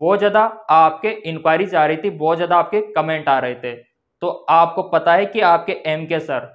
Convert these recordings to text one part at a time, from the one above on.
बहुत ज़्यादा आपके इंक्वायरीज आ रही थी बहुत ज़्यादा आपके कमेंट आ रहे थे तो आपको पता है कि आपके एम के सर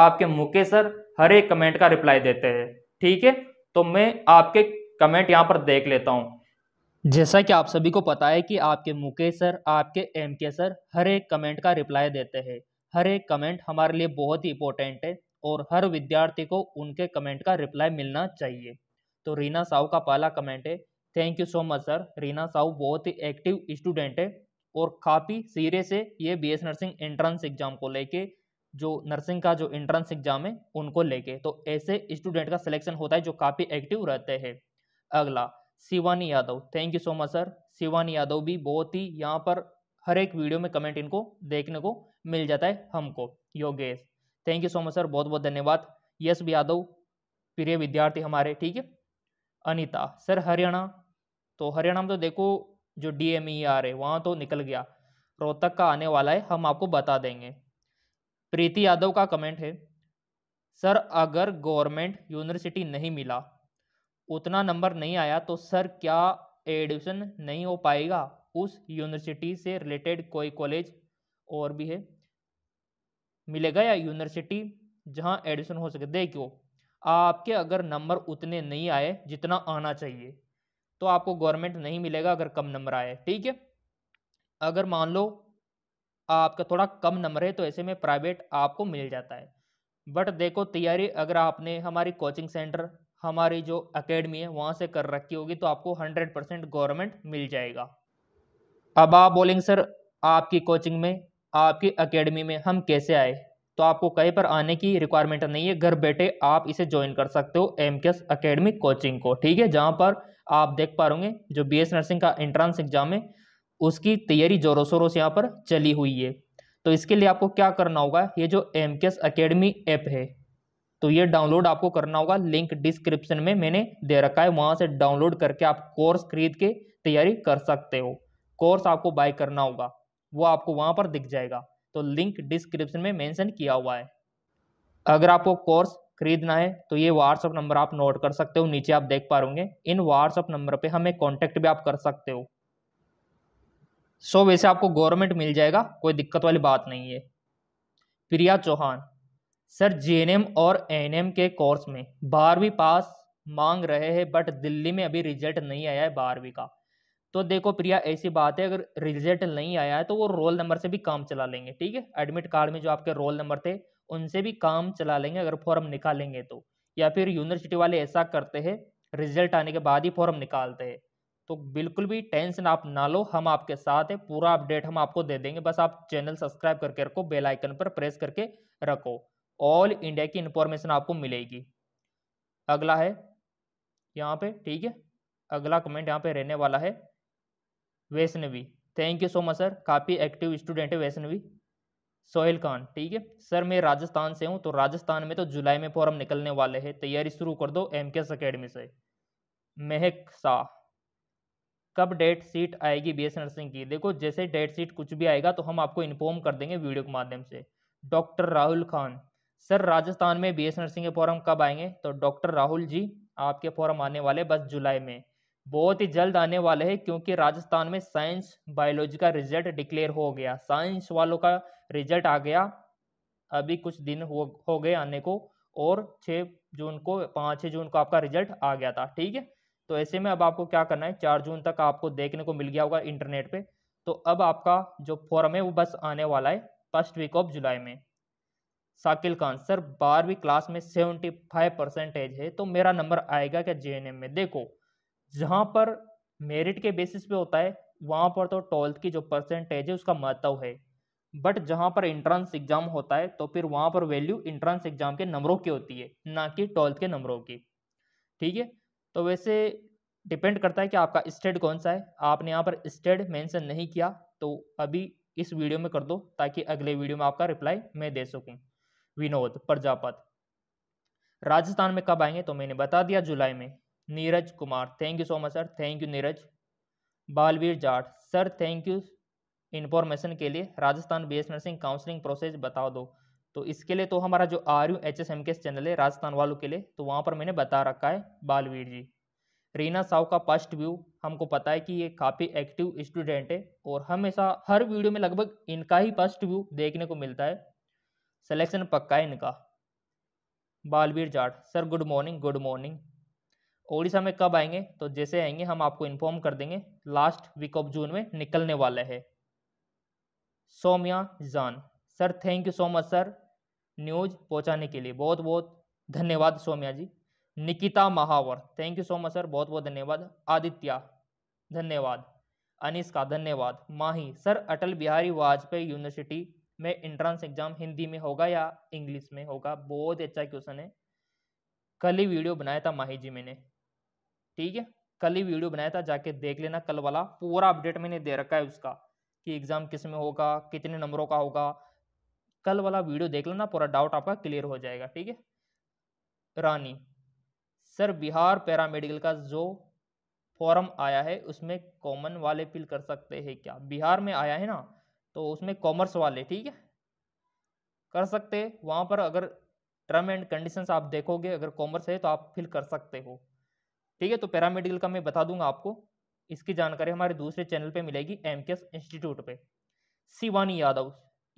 आपके मुकेश सर हर एक कमेंट का रिप्लाई देते हैं ठीक है तो मैं आपके कमेंट यहाँ पर देख लेता हूँ जैसा कि आप सभी को पता है कि आपके मुकेश सर आपके एम के सर हर एक कमेंट का रिप्लाई देते हैं हर एक कमेंट हमारे लिए बहुत ही इंपॉर्टेंट है और हर विद्यार्थी को उनके कमेंट का रिप्लाई मिलना चाहिए तो रीना साहू का पहला कमेंट है thank you so much sir Reena Sahu बहुत ही एक्टिव स्टूडेंट है और काफ़ी सिरे से ये B S nursing entrance exam को लेके जो नर्सिंग का जो एंट्रेंस एग्जाम है उनको लेके तो ऐसे स्टूडेंट का सिलेक्शन होता है जो काफ़ी एक्टिव रहते हैं अगला Shivani Yadav thank you so much sir Shivani Yadav भी बहुत ही यहाँ पर हर एक वीडियो में कमेंट इनको देखने को मिल जाता है हमको Yogesh thank you so much sir बहुत बहुत धन्यवाद यश यादव प्रिय विद्यार्थी हमारे ठीक है अनिता सर हरियाणा तो हरियाणा में तो देखो जो डी एम ई आर है वहाँ तो निकल गया रोहतक का आने वाला है हम आपको बता देंगे प्रीति यादव का कमेंट है सर अगर गवर्नमेंट यूनिवर्सिटी नहीं मिला उतना नंबर नहीं आया तो सर क्या एडमिशन नहीं हो पाएगा उस यूनिवर्सिटी से रिलेटेड कोई कॉलेज और भी है मिलेगा या यूनिवर्सिटी जहाँ एडमिशन हो सके देखियो आपके अगर नंबर उतने नहीं आए जितना आना चाहिए तो आपको गवर्नमेंट नहीं मिलेगा अगर कम नंबर आए ठीक है अगर मान लो आपका थोड़ा कम नंबर है तो ऐसे में प्राइवेट आपको मिल जाता है बट देखो तैयारी अगर आपने हमारी कोचिंग सेंटर हमारी जो अकेडमी है वहाँ से कर रखी होगी तो आपको हंड्रेड परसेंट गवर्नमेंट मिल जाएगा अब आप बोलेंगे सर आपकी कोचिंग में आपकी अकेडमी में हम कैसे आए तो आपको कहीं पर आने की रिक्वायरमेंट नहीं है घर बैठे आप इसे ज्वाइन कर सकते हो M K S academy coaching को ठीक है जहाँ पर आप देख पा रहे जो बी नर्सिंग का एंट्रेंस एग्जाम है उसकी तैयारी जोरों शोरों से यहाँ पर चली हुई है तो इसके लिए आपको क्या करना होगा ये जो एम के अकेडमी ऐप है तो ये डाउनलोड आपको करना होगा लिंक डिस्क्रिप्शन में मैंने दे रखा है वहाँ से डाउनलोड करके आप कोर्स खरीद के तैयारी कर सकते हो कोर्स आपको बाय करना होगा वो आपको वहाँ पर दिख जाएगा तो लिंक डिस्क्रिप्शन में मेंशन किया हुआ है अगर आपको कोर्स खरीदना है तो ये व्हाट्सअप नंबर आप नोट कर सकते हो नीचे आप देख पा रहे इन व्हाट्सअप नंबर पे हमें कांटेक्ट भी आप कर सकते हो सो so, वैसे आपको गवर्नमेंट मिल जाएगा कोई दिक्कत वाली बात नहीं है प्रिया चौहान सर जेएनएम और एनएम के कोर्स में बारहवीं पास मांग रहे हैं बट दिल्ली में अभी रिजल्ट नहीं आया है बारहवीं का तो देखो प्रिया ऐसी बात है अगर रिजल्ट नहीं आया है तो वो रोल नंबर से भी काम चला लेंगे ठीक है एडमिट कार्ड में जो आपके रोल नंबर थे उनसे भी काम चला लेंगे अगर फॉर्म निकालेंगे तो या फिर यूनिवर्सिटी वाले ऐसा करते हैं रिजल्ट आने के बाद ही फॉर्म निकालते हैं तो बिल्कुल भी टेंशन आप ना लो हम आपके साथ है पूरा अपडेट हम आपको दे देंगे बस आप चैनल सब्सक्राइब करके रखो बेल आइकन पर प्रेस करके रखो ऑल इंडिया की इन्फॉर्मेशन आपको मिलेगी अगला है यहाँ पे ठीक है अगला कमेंट यहाँ पे रहने वाला है Vaishnavi thank you so much sir काफ़ी एक्टिव स्टूडेंट है वैष्णवी सोहेल खान ठीक है सर मैं राजस्थान से हूँ तो राजस्थान में तो जुलाई में फॉर्म निकलने वाले हैं तैयारी शुरू कर दो एम के एस अकेडमी से महक शाह कब डेट सीट आएगी बी एस नर्सिंग की देखो जैसे डेट सीट कुछ भी आएगा तो हम आपको इन्फॉर्म कर देंगे वीडियो के माध्यम से डॉक्टर राहुल खान सर राजस्थान में बी एस नर्सिंग के फॉर्म कब आएंगे तो डॉक्टर राहुल जी आपके फॉर्म आने वाले बस जुलाई में बहुत ही जल्द आने वाले हैं क्योंकि राजस्थान में साइंस बायोलॉजी का रिजल्ट डिक्लेयर हो गया साइंस वालों का रिजल्ट आ गया अभी कुछ दिन हो हो गए आने को और छः जून को पाँच छः जून को आपका रिजल्ट आ गया था ठीक है तो ऐसे में अब आपको क्या करना है चार जून तक आपको देखने को मिल गया होगा इंटरनेट पे तो अब आपका जो फॉर्म है वो बस आने वाला है फर्स्ट वीक ऑफ जुलाई में साकिल खान सर बारहवीं क्लास में सेवेंटी फाइव परसेंटेज है तो मेरा नंबर आएगा क्या जे में देखो जहाँ पर मेरिट के बेसिस पे होता है वहाँ पर तो ट्वेल्थ की जो परसेंटेज है उसका महत्व है बट जहाँ पर इंट्रेंस एग्जाम होता है तो फिर वहाँ पर वैल्यू इंट्रेंस एग्जाम के नंबरों की होती है ना कि ट्वेल्थ के नंबरों की ठीक है तो वैसे डिपेंड करता है कि आपका स्टेट कौन सा है आपने यहाँ पर स्टेट मेंशन नहीं किया तो अभी इस वीडियो में कर दो ताकि अगले वीडियो में आपका रिप्लाई मैं दे सकूँ विनोद प्रजापत राजस्थान में कब आएंगे तो मैंने बता दिया जुलाई में Neeraj Kumar thank you so much sir thank you Neeraj Balveer Jat sir thank you information के लिए Rajasthan B S nursing counselling process बता दो तो इसके लिए तो हमारा जो R U H S M के चैनल है राजस्थान वालों के लिए तो वहाँ पर मैंने बता रखा है बालवीर जी रीना साहु का फर्स्ट व्यू हमको पता है कि ये काफ़ी एक्टिव स्टूडेंट है और हमेशा हर वीडियो में लगभग इनका ही फर्स्ट व्यू देखने को मिलता है सिलेक्शन पक्का है इनका Balveer Jat sir good morning good morning Odisha में कब आएंगे तो जैसे आएंगे हम आपको इन्फॉर्म कर देंगे लास्ट वीक ऑफ जून में निकलने वाला है Somya Jan sir thank you so much sir news पहुंचाने के लिए बहुत बहुत धन्यवाद Somya ji Nikita Mahawar thank you so much sir बहुत बहुत धन्यवाद आदित्य धन्यवाद का धन्यवाद माही सर अटल बिहारी वाजपेयी यूनिवर्सिटी में इंट्रांस एग्जाम हिंदी में होगा या इंग्लिश में होगा बहुत अच्छा क्वेश्चन है कल ही वीडियो बनाया था माही जी मैंने ठीक है कल ही वीडियो बनाया था जाके देख लेना कल वाला पूरा अपडेट मैंने दे रखा है उसका कि एग्ज़ाम किस में होगा कितने नंबरों का होगा कल वाला वीडियो देख लेना पूरा डाउट आपका क्लियर हो जाएगा ठीक है रानी सर बिहार पैरामेडिकल का जो फॉर्म आया है उसमें कॉमन वाले फिल कर सकते हैं क्या बिहार में आया है ना तो उसमें कॉमर्स वाले ठीक है कर सकते वहाँ पर अगर टर्म एंड कंडीशन आप देखोगे अगर कॉमर्स है तो आप फिल कर सकते हो ठीक है तो पैरामेडिकल का मैं बता दूंगा आपको इसकी जानकारी हमारे दूसरे चैनल पे मिलेगी एम के एस इंस्टीट्यूट पे शिवानी यादव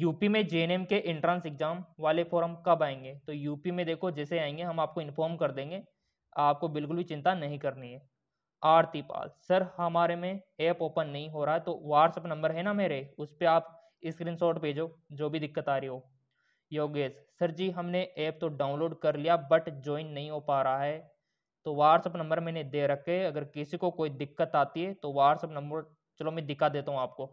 यूपी में जे के एंट्रेंस एग्जाम वाले फॉर्म कब आएंगे तो यूपी में देखो जैसे आएंगे हम आपको इन्फॉर्म कर देंगे आपको बिल्कुल भी चिंता नहीं करनी है आरती पाल सर हमारे में ऐप ओपन नहीं हो रहा है तो व्हाट्सअप नंबर है ना मेरे उस पर आप शॉट भेजो जो भी दिक्कत आ रही हो योगेश सर जी हमने ऐप तो डाउनलोड कर लिया बट ज्वाइन नहीं हो पा रहा है तो व्हाट्सअप नंबर मैंने दे रखे अगर किसी को कोई दिक्कत आती है तो व्हाट्सअप नंबर चलो मैं दिखा देता हूँ आपको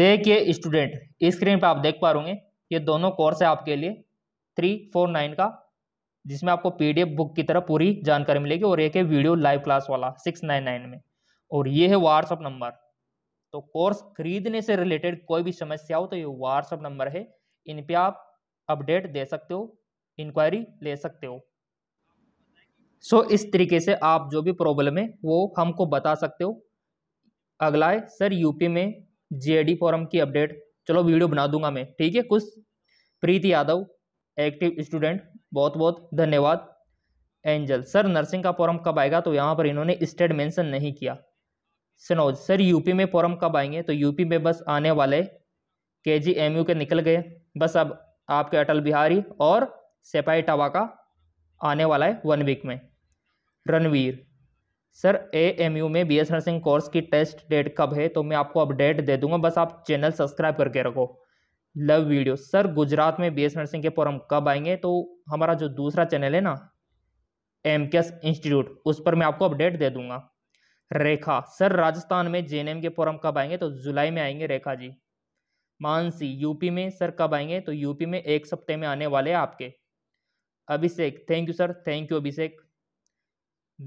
देखिए स्टूडेंट स्क्रीन पर आप देख पा रूंगे ये दोनों कोर्स है आपके लिए थ्री फोर नाइन का जिसमें आपको पीडीएफ बुक की तरह पूरी जानकारी मिलेगी और एक है वीडियो लाइव क्लास वाला सिक्स नाइन नाइन में और ये है व्हाट्सअप नंबर तो कोर्स खरीदने से रिलेटेड कोई भी समस्या हो तो ये व्हाट्सअप नंबर है इन पर आप अपडेट दे सकते हो इंक्वायरी ले सकते हो सो so, इस तरीके से आप जो भी प्रॉब्लम है वो हमको बता सकते हो अगला है सर यूपी में जीएडी फॉरम की अपडेट चलो वीडियो बना दूंगा मैं ठीक है कुछ प्रीति यादव एक्टिव स्टूडेंट बहुत बहुत धन्यवाद एंजल सर नर्सिंग का फॉरम कब आएगा तो यहाँ पर इन्होंने स्टेट मेंशन नहीं किया सनोज सर यूपी में फॉरम कब आएंगे तो यूपी में बस आने वाले के जी एम यू के निकल गए बस अब आपके अटल बिहारी और सेपाई टावा का आने वाला है वन वीक में Ranveer sir A M U में बी एस नर्सिंग कोर्स की टेस्ट डेट कब है तो मैं आपको अपडेट दे दूंगा बस आप चैनल सब्सक्राइब करके रखो लव वीडियो सर गुजरात में बी एस नर्सिंग के फॉर्म कब आएंगे तो हमारा जो दूसरा चैनल है ना एम के एस इंस्टीट्यूट उस पर मैं आपको अपडेट दे दूंगा रेखा सर राजस्थान में जे एन एम के फॉर्म कब आएंगे तो जुलाई में आएंगे रेखा जी मानसी यूपी में सर कब आएंगे तो यूपी में एक सप्ते में आने वाले हैं आपके Abhishek thank you sir thank you Abhishek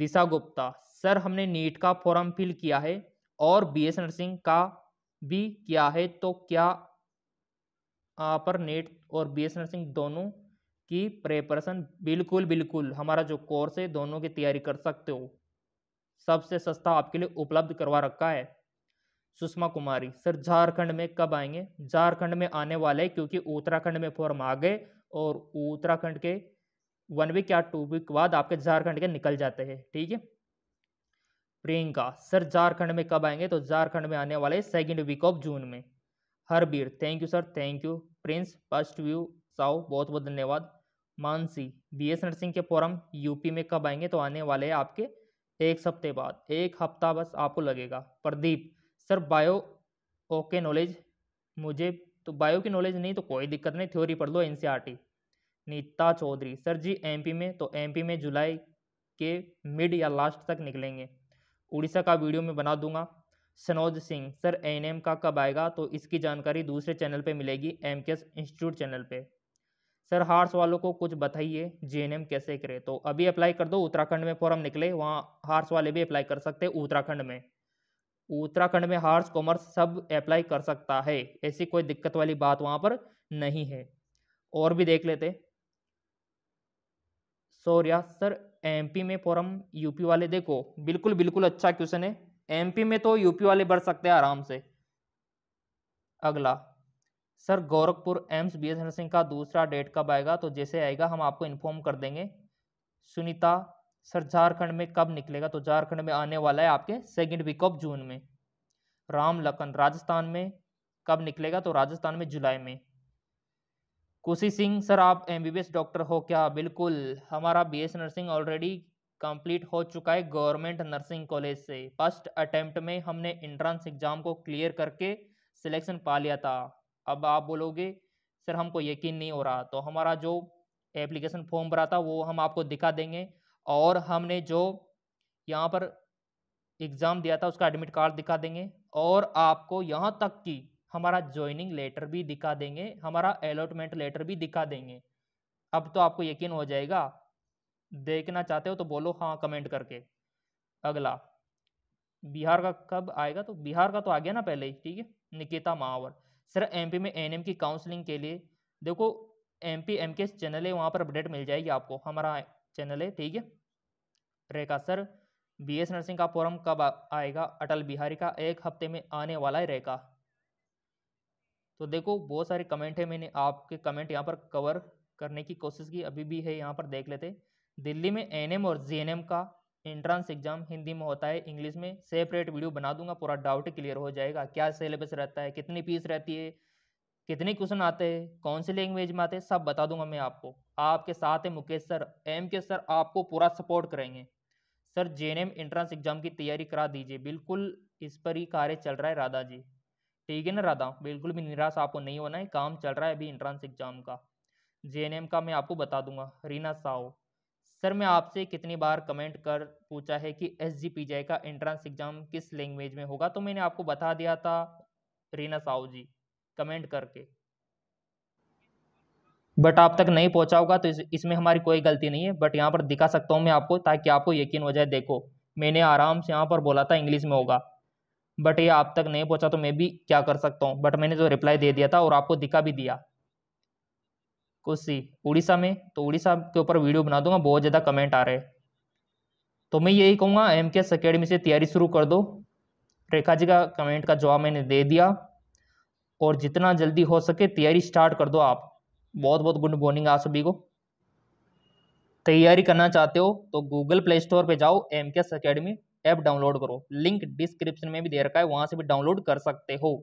Disha Gupta sir हमने नीट का फॉर्म फिल किया है और बी एस नर्सिंग का भी किया है तो क्या पर नेट और एस नर्सिंग दोनों की प्रेपरेशन बिल्कुल बिल्कुल हमारा जो कोर्स है दोनों की तैयारी कर सकते हो सबसे सस्ता आपके लिए उपलब्ध करवा रखा है सुषमा कुमारी सर झारखंड में कब आएंगे झारखंड में आने वाले क्योंकि उत्तराखंड में फॉर्म आ गए और उत्तराखंड के वन वीक या टू वीक बाद आपके झारखंड के निकल जाते हैं ठीक है प्रियंका सर झारखंड में कब आएंगे तो झारखंड में आने वाले सेकेंड वीक ऑफ जून में Harbir thank you sir thank you Prince first view साओ बहुत बहुत धन्यवाद मानसी बी एस नर्सिंग के फॉरम यूपी में कब आएंगे तो आने वाले हैं आपके एक हफ्ते बाद एक हफ्ता बस आपको लगेगा Pradeep sir bio okay knowledge मुझे तो बायो की नॉलेज नहीं तो कोई दिक्कत नहीं थ्योरी पढ़ लो N Neeta Chaudhary sir ji MP में तो एमपी में जुलाई के मिड या लास्ट तक निकलेंगे उड़ीसा का वीडियो में बना दूंगा सनोज सिंह सर एन का कब आएगा तो इसकी जानकारी दूसरे चैनल पे मिलेगी एम इंस्टीट्यूट चैनल पे सर हार्स वालों को कुछ बताइए जे कैसे करें तो अभी अप्लाई कर दो उत्तराखंड में फॉर्म निकले वहाँ हार्स वाले भी अप्लाई कर सकते हैं उत्तराखंड में उत्तराखंड में हार्स कॉमर्स सब अप्लाई कर सकता है ऐसी कोई दिक्कत वाली बात वहाँ पर नहीं है और भी देख लेते सौर्या सर एमपी में फॉरम यूपी वाले देखो बिल्कुल बिल्कुल अच्छा क्वेश्चन है एमपी में तो यूपी वाले बढ़ सकते हैं आराम से अगला sir Gorakhpur AIIMS B S Singh का दूसरा डेट कब आएगा तो जैसे आएगा हम आपको इन्फॉर्म कर देंगे सुनीता सर झारखंड में कब निकलेगा तो झारखंड में आने वाला है आपके सेकेंड वीक ऑफ जून में राम लखन राजस्थान में कब निकलेगा तो राजस्थान में जुलाई में कुशी सिंह सर आप एमबीबीएस डॉक्टर हो क्या बिल्कुल हमारा बीएस नर्सिंग ऑलरेडी कंप्लीट हो चुका है गवर्नमेंट नर्सिंग कॉलेज से फर्स्ट अटैम्प्ट में हमने इंट्रांस एग्ज़ाम को क्लियर करके सिलेक्शन पा लिया था अब आप बोलोगे सर हमको यकीन नहीं हो रहा तो हमारा जो एप्लीकेशन फॉर्म भरा था वो हम आपको दिखा देंगे और हमने जो यहाँ पर एग्ज़ाम दिया था उसका एडमिट कार्ड दिखा देंगे और आपको यहाँ तक की हमारा ज्वाइनिंग लेटर भी दिखा देंगे हमारा अलॉटमेंट लेटर भी दिखा देंगे अब तो आपको यकीन हो जाएगा देखना चाहते हो तो बोलो हाँ कमेंट करके अगला बिहार का कब आएगा तो बिहार का तो आ गया ना पहले ही ठीक है निकिता महावर सर एमपी में एनएम की काउंसलिंग के लिए देखो एम पी एम के चैनल है वहाँ पर अपडेट मिल जाएगी आपको हमारा चैनल है ठीक है Rekha sir B S nursing का फॉर्म कब आएगा अटल बिहारी का एक हफ्ते में आने वाला है रेखा तो देखो बहुत सारे कमेंट है मैंने आपके कमेंट यहाँ पर कवर करने की कोशिश की अभी भी है यहाँ पर देख लेते दिल्ली में एनएम और जीएनएम का एंट्रेंस एग्जाम हिंदी में होता है इंग्लिश में सेपरेट वीडियो बना दूंगा पूरा डाउट क्लियर हो जाएगा क्या सिलेबस रहता है कितनी फीस रहती है कितने क्वेश्चन आते हैं कौन से लैंग्वेज में आते हैं सब बता दूंगा मैं आपको आपके साथ है Mukesh sir M K sir आपको पूरा सपोर्ट करेंगे sir J N M entrance exam की तैयारी करा दीजिए बिल्कुल इस पर ही कार्य चल रहा है राधा जी ठीक है ना राधा बिल्कुल भी निराश आपको नहीं होना है काम चल रहा है अभी इंट्रांस एग्जाम का जे का मैं आपको बता दूंगा रीना साहु सर मैं आपसे कितनी बार कमेंट कर पूछा है कि एस जी पी का एंट्रेंस एग्ज़ाम किस लैंग्वेज में होगा तो मैंने आपको बता दिया था रीना साहु जी कमेंट करके बट आप तक नहीं पहुंचा होगा तो इस, इसमें हमारी कोई गलती नहीं है बट यहाँ पर दिखा सकता हूँ मैं आपको ताकि आपको यकीन हो जाए देखो मैंने आराम से यहाँ पर बोला था इंग्लिश में होगा बट ये आप तक नहीं पहुंचा तो मैं भी क्या कर सकता हूँ बट मैंने जो रिप्लाई दे दिया था और आपको दिखा भी दिया कुछ सी उड़ीसा में तो उड़ीसा के ऊपर वीडियो बना दूंगा बहुत ज़्यादा कमेंट आ रहे हैं तो मैं यही कहूँगा एम के एस अकेडमी से तैयारी शुरू कर दो रेखा जी का कमेंट का जवाब मैंने दे दिया और जितना जल्दी हो सके तैयारी स्टार्ट कर दो आप बहुत बहुत गुड मॉर्निंग आप सभी को तैयारी करना चाहते हो तो गूगल प्ले स्टोर पर जाओ M K S academy app download करो लिंक डिस्क्रिप्शन में भी दे रखा है वहां से भी डाउनलोड कर सकते हो